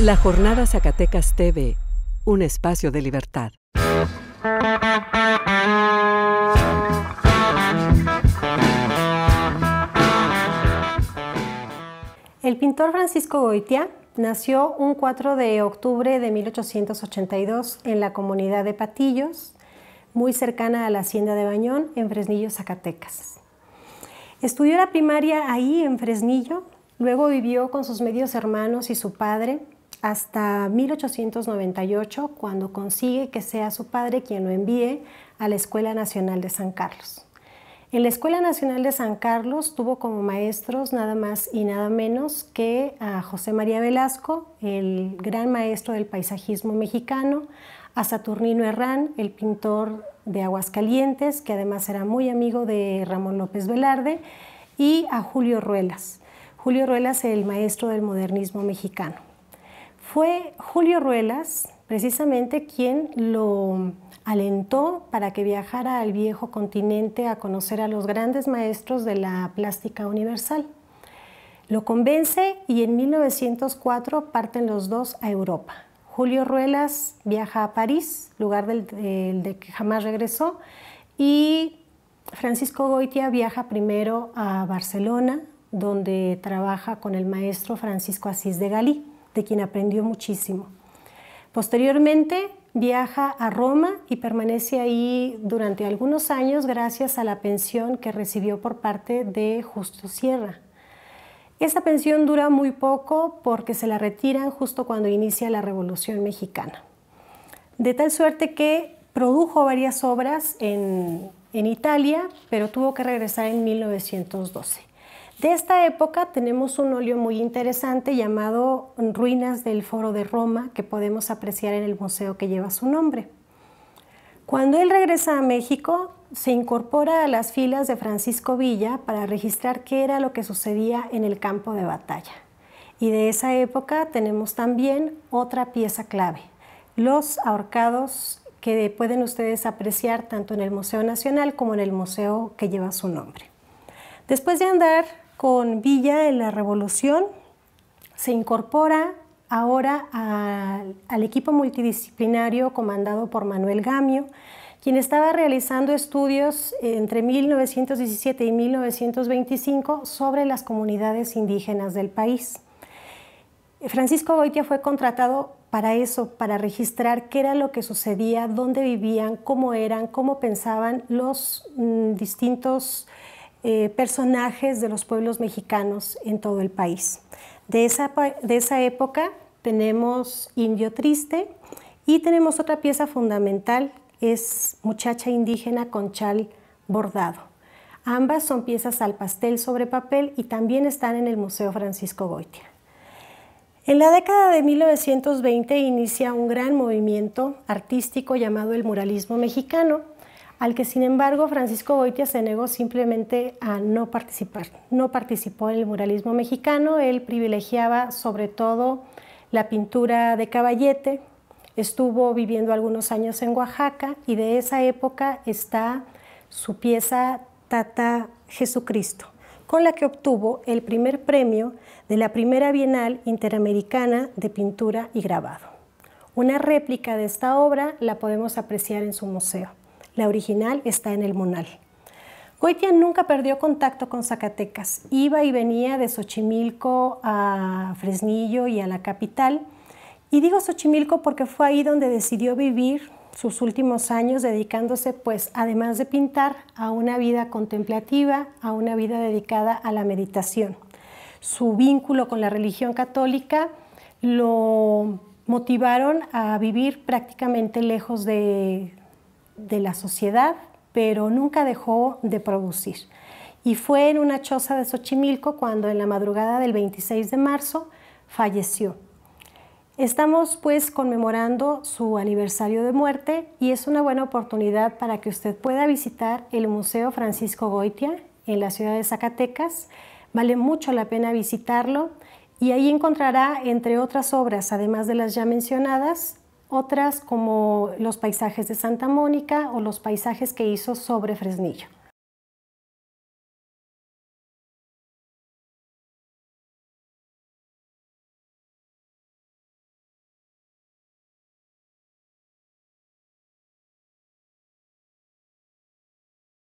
La Jornada Zacatecas TV, un espacio de libertad. El pintor Francisco Goitia nació un 4 de octubre de 1882 en la comunidad de Patillos, muy cercana a la hacienda de Bañón, en Fresnillo, Zacatecas. Estudió la primaria ahí, en Fresnillo, luego vivió con sus medios hermanos y su padre hasta 1898, cuando consigue que sea su padre quien lo envíe a la Escuela Nacional de San Carlos. En la Escuela Nacional de San Carlos tuvo como maestros nada más y nada menos que a José María Velasco, el gran maestro del paisajismo mexicano, a Saturnino Herrán, el pintor de Aguascalientes, que además era muy amigo de Ramón López Velarde, y a Julio Ruelas. Julio Ruelas, el maestro del modernismo mexicano. Fue Julio Ruelas, precisamente, quien lo alentó para que viajara al viejo continente a conocer a los grandes maestros de la plástica universal. Lo convence y en 1904 parten los dos a Europa. Julio Ruelas viaja a París, lugar del, que jamás regresó, y Francisco Goitia viaja primero a Barcelona, donde trabaja con el maestro Francisco Asís de Galí de quien aprendió muchísimo. Posteriormente viaja a Roma y permanece ahí durante algunos años gracias a la pensión que recibió por parte de Justo Sierra. Esa pensión dura muy poco porque se la retiran justo cuando inicia la Revolución Mexicana. De tal suerte que produjo varias obras en, en Italia, pero tuvo que regresar en 1912. De esta época tenemos un óleo muy interesante llamado Ruinas del Foro de Roma que podemos apreciar en el museo que lleva su nombre. Cuando él regresa a México, se incorpora a las filas de Francisco Villa para registrar qué era lo que sucedía en el campo de batalla. Y de esa época tenemos también otra pieza clave, los ahorcados que pueden ustedes apreciar tanto en el Museo Nacional como en el museo que lleva su nombre. Después de andar con Villa en la Revolución, se incorpora ahora al, equipo multidisciplinario comandado por Manuel Gamio, quien estaba realizando estudios entre 1917 y 1925 sobre las comunidades indígenas del país. Francisco Goitia fue contratado para eso, para registrar qué era lo que sucedía, dónde vivían, cómo eran, cómo pensaban los mm, distintos eh, personajes de los pueblos mexicanos en todo el país. De esa, de esa época tenemos Indio Triste y tenemos otra pieza fundamental, es Muchacha Indígena con Chal Bordado. Ambas son piezas al pastel sobre papel y también están en el Museo Francisco Goitia. En la década de 1920 inicia un gran movimiento artístico llamado el muralismo mexicano, al que sin embargo Francisco Goitia se negó simplemente a no participar. No participó en el muralismo mexicano, él privilegiaba sobre todo la pintura de caballete, estuvo viviendo algunos años en Oaxaca y de esa época está su pieza Tata Jesucristo, con la que obtuvo el primer premio de la primera Bienal Interamericana de Pintura y Grabado. Una réplica de esta obra la podemos apreciar en su museo. La original está en el Monal. Goitia nunca perdió contacto con Zacatecas. Iba y venía de Xochimilco a Fresnillo y a la capital. Y digo Xochimilco porque fue ahí donde decidió vivir sus últimos años dedicándose, pues, además de pintar, a una vida contemplativa, a una vida dedicada a la meditación. Su vínculo con la religión católica lo motivaron a vivir prácticamente lejos de, de la sociedad, pero nunca dejó de producir. Y fue en una choza de Xochimilco cuando en la madrugada del 26 de marzo falleció. Estamos pues conmemorando su aniversario de muerte y es una buena oportunidad para que usted pueda visitar el Museo Francisco Goitia en la ciudad de Zacatecas. Vale mucho la pena visitarlo y ahí encontrará, entre otras obras, además de las ya mencionadas, otras como los paisajes de Santa Mónica o los paisajes que hizo sobre Fresnillo.